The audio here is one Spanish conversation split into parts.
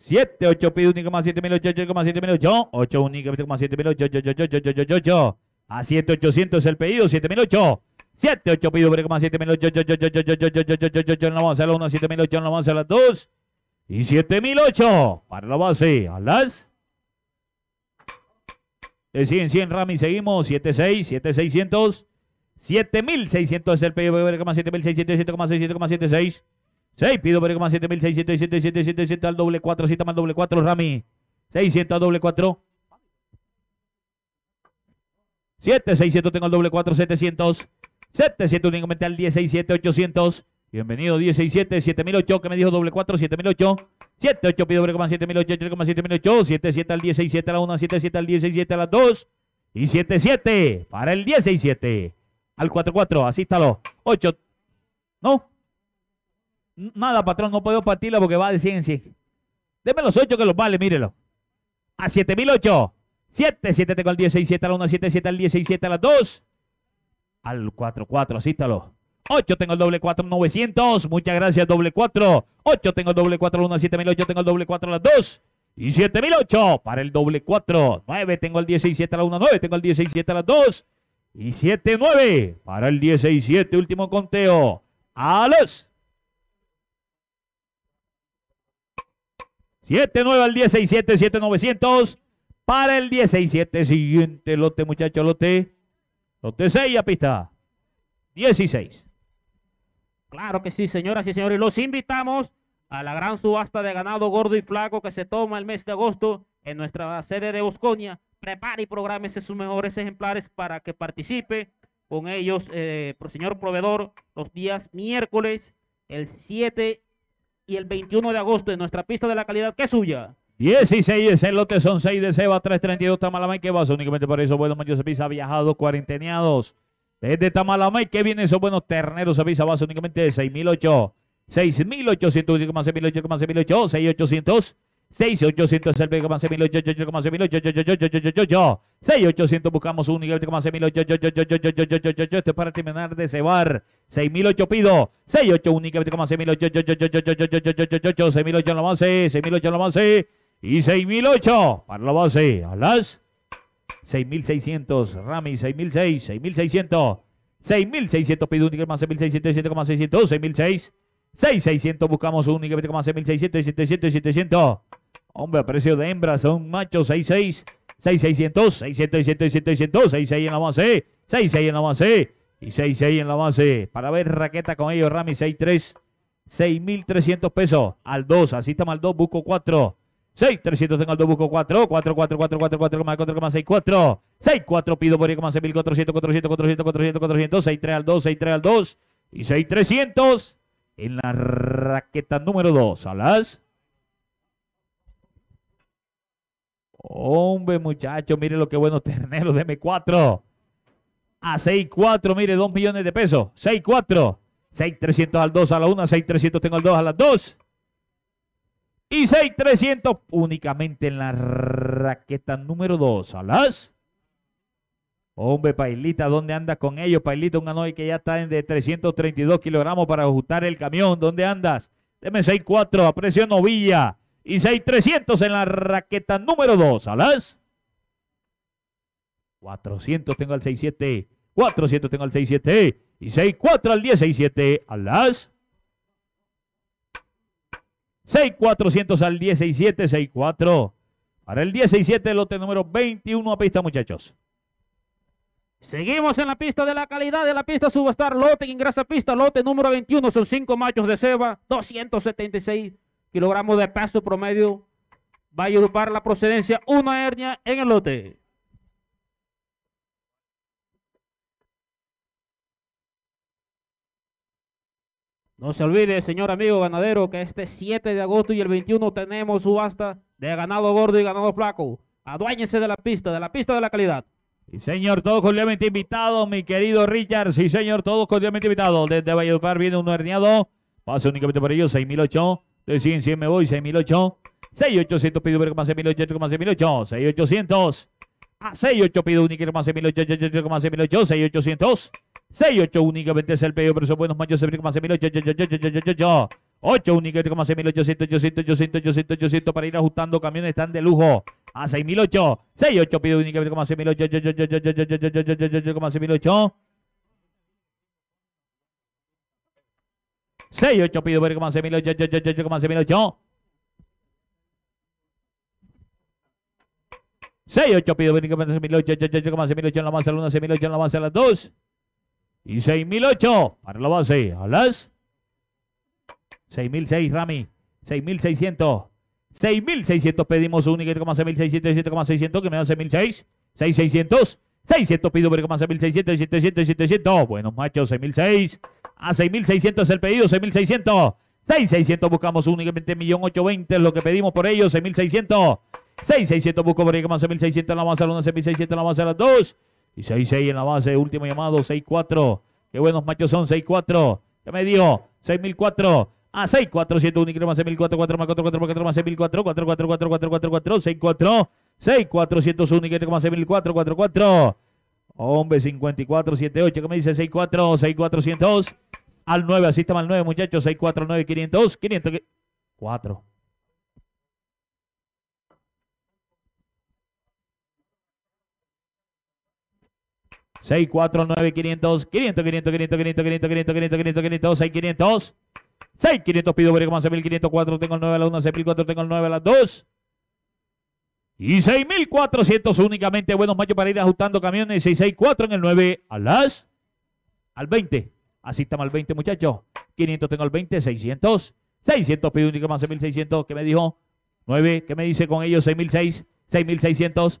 7, 8 pide 1,7 mil, 8, 8,7 mil, 8, 8, 1,7 mil, 8, 8, 8, 8, 8, 8, A 7, 800 es el pedido, 7 mil, 8. 7, 8 pide 1,7 mil, 8, 8, 8, 8, 8, 8, 8, 8, 8, No vamos a la a la 2. Y 7 mil, Para la base, a las. 100, 100, Rami, seguimos. 7, 6, 7, 600. 7,600 es el pedido, 7,600, 7,600, 7,600, 7,600. 6, pido perico más al doble 4, cita más doble 4, Rami. 600 al doble 4. 7,600, tengo al doble 4, 700. 700 únicamente al 167, 800. Bienvenido 167, 7008, que me dijo doble 4, 7008. 8, pido perico más 7008, 8008, 77 al 167 a la 1, 77 al 167 a las 2. Y 77 para el 167 al 44, asístalo. 8, no, Nada, patrón, no puedo partirla porque va de 100 en 100. Deme los 8 que los vale, mírelo. A 7008. 7, 7 tengo el 10, 7 a la 1, 7, 7 al 10, 7 a las 2. Al 4, 4, asístalo. 8 tengo el doble 4, 900. Muchas gracias, doble 4. 8 tengo el doble 4, 1, 7008. Tengo el doble 4 a las 2. Y 7008 para el doble 4. 9 tengo el 10, 7 a la 1, 9. Tengo el 10, 7 a las 2. Y 7, 9 para el 10, 7. Último conteo. A los 79 al 167, 900 para el 167. Siguiente lote, muchachos, lote. Lote 6 a pista. 16. Claro que sí, señoras y señores. Los invitamos a la gran subasta de ganado gordo y flaco que se toma el mes de agosto en nuestra sede de Bosconia. Prepare y prográmese sus mejores ejemplares para que participe con ellos, eh, señor proveedor, los días miércoles, el 7 y el 21 de agosto en nuestra pista de la calidad ¿qué es suya. 16 el lote son 6 de Seba, 332 Tamalamay, que pasa? únicamente para bueno, bueno, Sepisa ha viajado, cuarenteniados. Desde Tamalamay, ¿qué viene? esos buenos terneros Avisa, pisa únicamente de 6008, 6800, 6.800, 6.800, 6800. 6800 es el 6800, 6800 buscamos un nivel, 6800, para terminar de cebar 6008 pido. 68 únicamente como 6008. 6008 en la base. 6008 en la base. Y 6008 para la base. A las 6600. Rami 6006. 6600. 6600 pido únicamente 6600. 600. 6006. 6600 buscamos únicamente como 6600. 700. 700. Hombre, a precio de hembra son machos 66. 6600. 600. 6.600. 700. 66 en la base. 66 en la base. Y 6-6 en la base. Para ver raqueta con ellos, Rami 6-3. 6.300 pesos al 2. Así está al 2, busco 4. 6-300 tengo al 2, busco 4. 4, 4, 4, 4, 4, 4, 6, 4. 6, 4 pido por ahí, 6.400, 400, 400, 400, 400, 400. 6, 3 al 2, 6, 3 al 2. Y 6-300 en la raqueta número 2. Salas. Hombre, muchachos, miren lo que buenos terneros de M4 a 6-4, mire, 2 millones de pesos. 6-4. 6 al 2 a la 1, 6300, tengo al 2 a las 2. Y 6300 únicamente en la raqueta número 2 a Hombre, Pailita, ¿dónde andas con ellos? Pailita, un anoy que ya está en de 332 kilogramos para ajustar el camión. ¿Dónde andas? Deme 64, 4 a precio Novilla. Y 6300 en la raqueta número 2 ¿Alas? 400 tengo al 67. 400 tengo al 67. Y 64 al 17 a las. 6400 al 1067, 64. Para el 1067, lote número 21 a pista, muchachos. Seguimos en la pista de la calidad de la pista subastar. Lote ingresa a pista, lote número 21. Son 5 machos de ceba, 276 kilogramos de peso promedio. Va a ayudar la procedencia, una hernia en el lote. No se olvide, señor amigo ganadero, que este 7 de agosto y el 21 tenemos subasta de ganado gordo y ganado flaco. Aduáñense de la pista, de la pista de la calidad. Y señor, todos cordialmente invitados, mi querido Richard. Sí, señor, todos cordialmente invitados. Desde Valladolid viene un herniado. Pase únicamente por ellos, 6008. De 100, 100 me voy, 6008. 6800, pido más 6800, más 6800. 6800 a 68 pido único más 6800 ocho 6800 6800 68 únicamente es el pedido pero son buenos de 6800 8 como 6800 800 800 800 800 para ir ajustando camiones están de lujo a 6008 68 pido únicamente como 6800 como ocho 68 pido como ocho como 6, pido, 6008, 8, más 1008 en la base, la 1, 6.8 en la base, a las 2. Y 6008 para la base, a las 6006, Rami. 6600. 6600 pedimos, 6.600, 7,600, que me dan 6006. 6600. 600 pido, 6.600, 700, 700. Buenos machos, 6006. A 6600 es el pedido, 6600. 6600 buscamos únicamente 1.820, es lo que pedimos por ellos, 6600. 6.600 busco por más 1600 en la base 1, en la base a las 2 y 66 en la base, último llamado, 64. Qué buenos machos son, 64. ¿Qué me dio, 6004 a 6.400. más 6400 4 más 4 más 4 más 6004 4 4 4 64 6401 más 6400 4 Hombre, 5478, ¿qué me dice? 64 6400. al 9, así está mal 9, muchachos, 649 500, 4. 6, 4, 9, 500 500 500 500 500 500 500 500 500 500, 6500 6500 pido ver cómo 4, tengo el 9 a la 1 6400 tengo el 9 a la 2 y 6400 únicamente buenos machos para ir ajustando camiones 664 en el 9 a las al 20 así estamos al 20 muchachos 500 tengo el 20 600 600 pido únicamente 1600 que me dijo 9 ¿qué me dice con ellos 6,600, 6600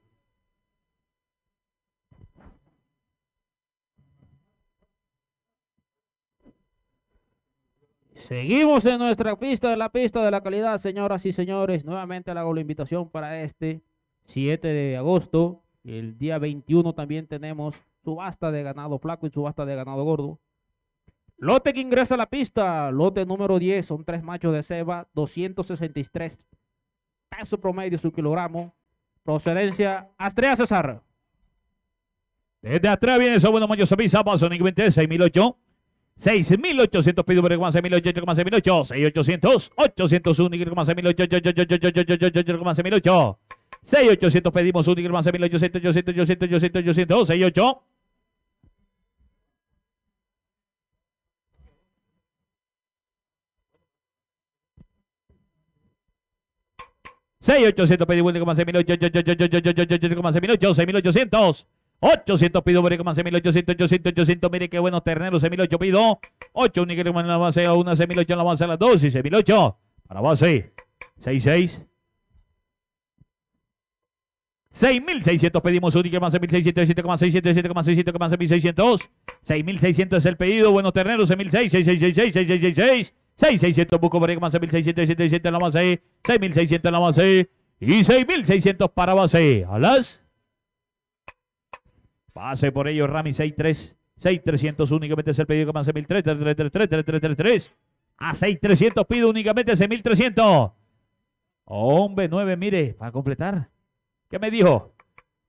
Seguimos en nuestra pista de la pista de la calidad, señoras y señores. Nuevamente le hago la invitación para este 7 de agosto. El día 21 también tenemos subasta de ganado flaco y subasta de ganado gordo. Lote que ingresa a la pista, lote número 10, son tres machos de ceba, 263 peso promedio su kilogramo. Procedencia, Astrea César. Desde Astrea viene su buena mayo, se pisa, Amazon 6.800 pido por 6.800, 801 6800 pedimos 1 1800 800 800 800 800 6800 pedimos 1 1800 6.800, 6.800, ochocientos 800 pido, Berecoman C1800, 800, 800, mire qué buenos terneros, c pido, 8, un en la base a 1, c en la base a las 2 y para base 66. 6.600 pedimos, único más 1.600, 7,600, 1.600. 6.600 es el pedido, buenos terneros, 6.600, 6.600, Buco Borrego, más 1.600, en la base, 6.600 en la base y 6.600 para base. A Pase por ello Rami 6-3. 6-300 únicamente es el pedido que más 1.300. 3-3-3-3-3-3-3. 3 A 6-300 pido únicamente 6.300. Hombre, 9, mire, para completar. ¿Qué me dijo?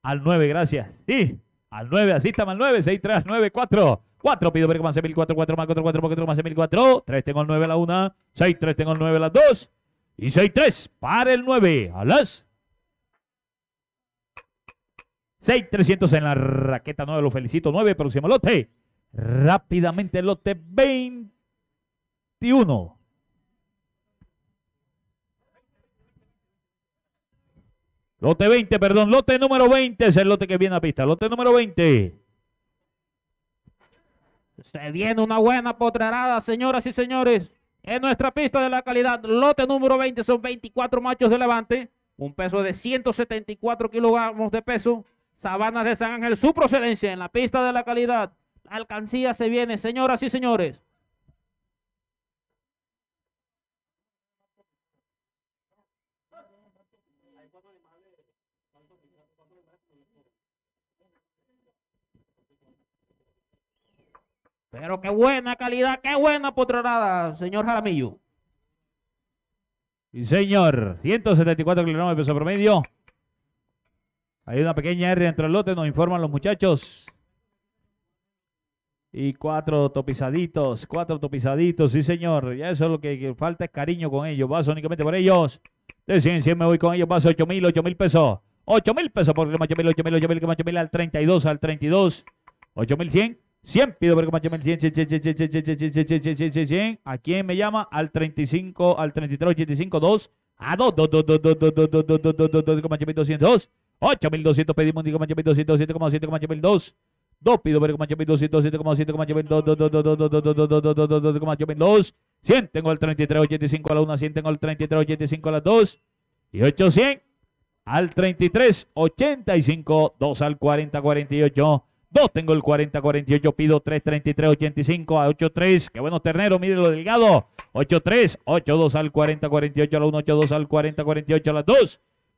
Al 9, gracias. Sí, al 9, así estamos al 9. 6, 3, 9, 4. 4 pido Perico más 1000, 4, 4 más 4, 4 más 4 más 1000, 4. 3 tengo el 9 a la 1. 6, 3 tengo el 9 a las 2. Y 6, 3 para el 9 a las 6300 en la raqueta 9, lo felicito. 9, próximo lote. Rápidamente lote 21. Lote 20, perdón, lote número 20 es el lote que viene a pista. Lote número 20. Se viene una buena potrerada, señoras y señores. En nuestra pista de la calidad, lote número 20 son 24 machos de levante, un peso de 174 kilogramos de peso, Sabanas de San Ángel, su procedencia en la pista de la calidad. Alcancía se viene, señoras y señores. Pero qué buena calidad, qué buena potronada, señor Jaramillo. Y señor, 174 kilómetros de peso promedio. Hay una pequeña R entre del lote, nos informan los muchachos. Y cuatro topizaditos, cuatro topizaditos, sí señor. Ya eso es lo que, falta es cariño con ellos. Vas únicamente por ellos. De 100, 100 me voy con ellos. Paso 8000, mil, mil pesos. 8.000 mil pesos por el 8 mil, 8 mil, 8 mil, al 32, al 32. ¿8.100? mil 100. pido por el 8 mil 100, 100, 100, 100, 100, 100, 100, 100, 100, 100. ¿A quién me llama? Al 35, al 33, 85, 2. A 2, 8200 pedimos, digo, 2 pido, pero 100 tengo el 3385 a la 1, 100 tengo el 3385 a las 2 y 800 al 3385, 2 al 4048. 2 tengo el 4048, pido 33385 a 83. Qué bueno ternero, miren lo delgado. 83, 82 al 4048 a la 1, 82 al 4048 a las 2.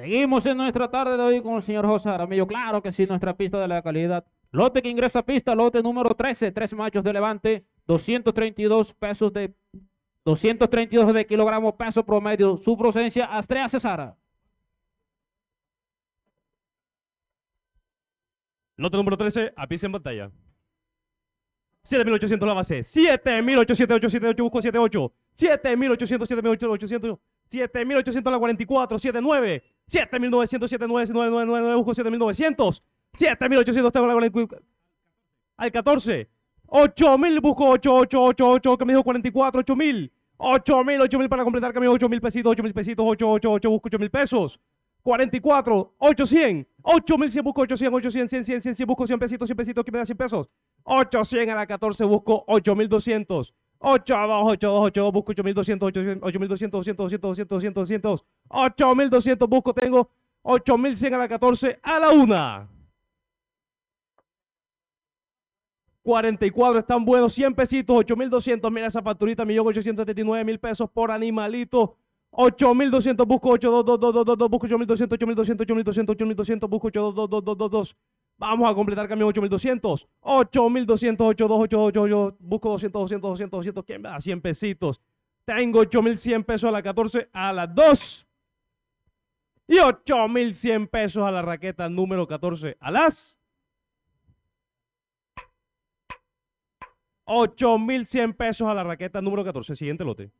Seguimos en nuestra tarde de hoy con el señor José Aramillo. Claro que sí, nuestra pista de la calidad. Lote que ingresa a pista, lote número 13, tres machos de levante, 232 pesos de 232 de kilogramos peso promedio. Su procedencia, Astrea Cesara. Lote número 13, a pista en pantalla. 7800 la base. 7800, busco 78. 7800, 7800, 7800 la 44, 79. 7900, 9.999, busco 7900. 7800, tengo la Al 14. 8000, busco 8888, que 44, 8000. 8000, 8000 para completar, que 8000 pesitos, 8000 pesitos, 888, busco 8000 pesos. 44, 800, 8100, busco 800, 800, 100, 100, 100, 100, busco 100 pesitos, 100 pesitos, que me da 100 pesos. 800 a la 14, busco 8200. 8 abajo, 8 busco 8200, 8200, 200, 200, 200, 200, 200, 8200, busco, tengo 8100 a la 14, a la 1. 44 están buenos, 100 pesitos, 8200, mira esa facturita, 1.879.000 pesos por animalito. 8200, busco 8222, busco 8200, 8200, 8200, 8200, busco 8222, Vamos a completar cambio 8200. 8200, yo busco 200, 200, 200, 200. ¿Quién me da 100 pesitos? Tengo 8100 pesos a la 14, a las 2. Y 8100 pesos a la raqueta número 14, a las 8100 pesos a la raqueta número 14. Siguiente lote.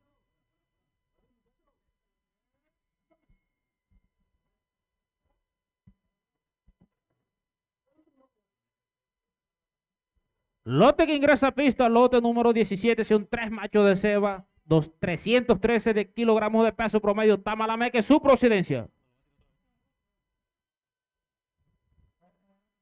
Lote que ingresa a pista, lote número 17, son tres machos de ceba, dos, 313 de kilogramos de peso promedio, Tamalameque, su procedencia.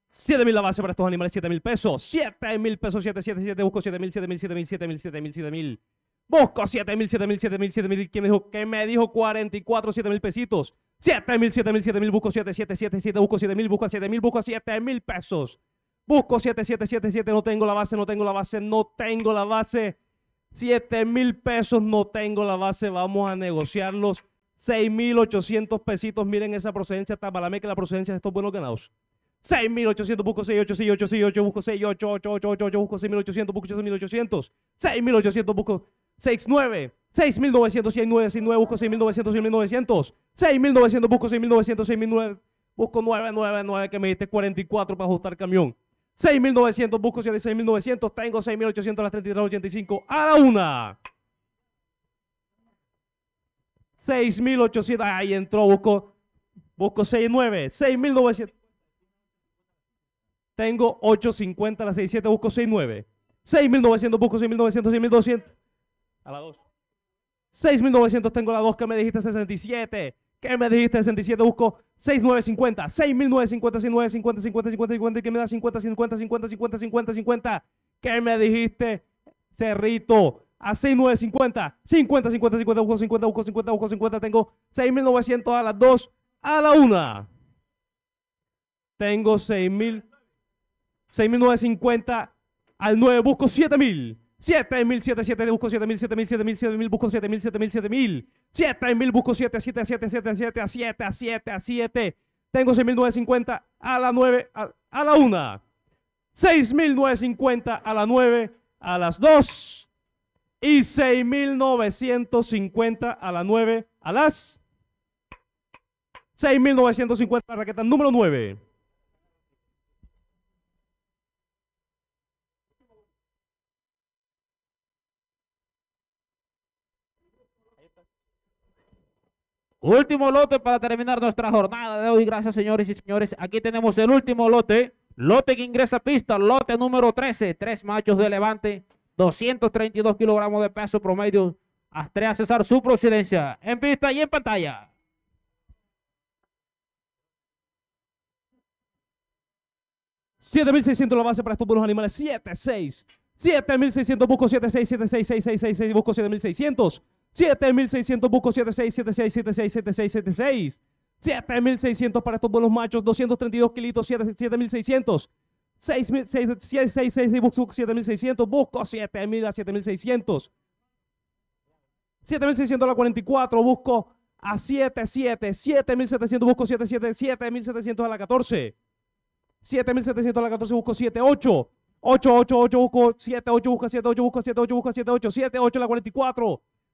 7000 mil la base para estos animales, 7 mil pesos, 7 mil pesos, 777, busco 7 mil, 7 mil, 7 mil, 7 mil, 7 mil, 7 mil. Busco 7 mil, 7 mil, 7 mil, 7 mil, ¿quién me dijo? ¿Qué me dijo? 44, 7 mil pesitos. 7 mil, 7 mil, 7 mil, busco 7, 7, 7, 7, busco 7 mil, busco 7 mil, busco 7 mil pesos. Busco 7777, no tengo la base, no tengo la base, no tengo la base. 7 mil pesos, no tengo la base, vamos a negociarlos. 6.800 pesitos, miren esa procedencia, tabalame que la procedencia de estos buenos ganados. 6.800, busco 6.868, busco yo busco 6.800, busco 6.800, 6.800, busco 6.9, 6.900, 6.900, busco 6.900, 6.900, 6.900, busco 6.900, 6.900, busco 999 que me diste 44 para ajustar camión. 6.900, busco 6.900, tengo 6.800 a las 33.85 a la una. 6.800, ahí entró, busco, busco 6.9, 6.900. Tengo 8.50 a las 6.7, busco 6.9. 6.900, busco 6.900, 6.200. A la 2. 6.900 tengo la 2 que me dijiste 67. ¿Qué me dijiste? 67 busco 6950, 6950, 6950, 50, 50, 50, ¿qué me da 50, 50, 50, 50, 50, 50? ¿Qué me dijiste? Cerrito. A 6950, 50, 50, 50, busco 50, busco 50, busco 50, tengo 6900 a las 2, a la 1. Tengo 6000, 6950 al 9, busco 7000. Siete mil busco 7000, 7000, 7000, 7000, busco siete 7000, siete mil busco 7, siete 7, siete a siete a siete Tengo 6950 a la 9, a, seis la 1. cincuenta a la 9, a las dos Y 6950 a la 9, a las la raqueta número 9. Último lote para terminar nuestra jornada de hoy. Gracias, señores y señores. Aquí tenemos el último lote. Lote que ingresa a pista, lote número 13. Tres machos de levante, 232 kilogramos de peso promedio. Astrea César, su procedencia. En pista y en pantalla. ¿7.600 la base para estos buenos animales? 7.600. 7.600, busco 7.600, 7.600, busco 7.600. 7600 busco 7676767676. 7600 para estos buenos machos, 232 kilitos, 7600. 6666 busco 7600, busco 7000 a 7600. 7600 a la 44, busco a 77, 7700 busco 77, 7700 a la 14. 7700 a la 14 busco 78. 888 busco 78 busco 78 busco 78 busco 78 78 a la 44.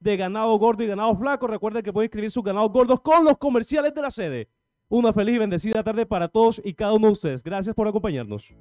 de ganado gordo y ganado flaco. Recuerden que pueden inscribir sus ganados gordos con los comerciales de la sede. Una feliz y bendecida tarde para todos y cada uno de ustedes. Gracias por acompañarnos.